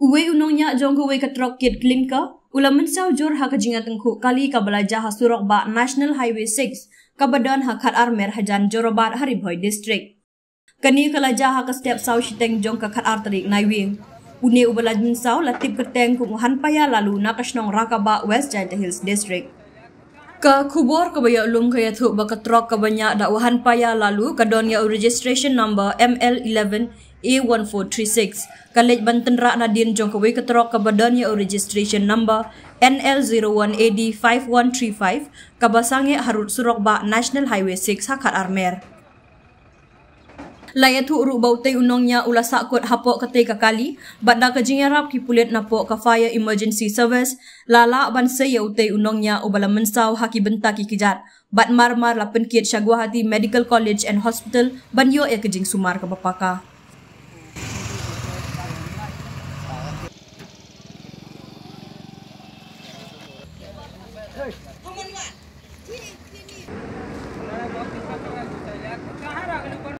Uwe unongnya jongko uwe katrok kit klimka, ulam mensaw jor ha kajinga tengku kali ka belajar ha surok ba National Highway 6, ka badan ha khat armer hajan jorobat Hariboy District. Kani ka belajar ha ka step saw shiteng jong ka khat arterik naiwing. Une ubelajin saw latip keteng kumuhan paya lalu nakasnong rakaba West Giant Hills District ke kubur ke bayak ulum ke yatu baketrok ke banyak dakwahan paya lalu ke donya registration number ML11 A1436 kalej banten rak nadin jong kewi ketrok ke badonya registration number NL01AD5135 ke basangi harut surok ba National Highway 6 hakat armer. Layak tu uruk bau teh unongnya ulah sakut hapok ke teh kekali, benda kejingnya rap ki pulit napok ke fire emergency service, lala ban saya utai unongnya ubala mensau haki bentak ki kejar. Bat marmar la penkit Syaguahati Medical College and Hospital ban yo ya kejing sumar ke bapaka. come on, man.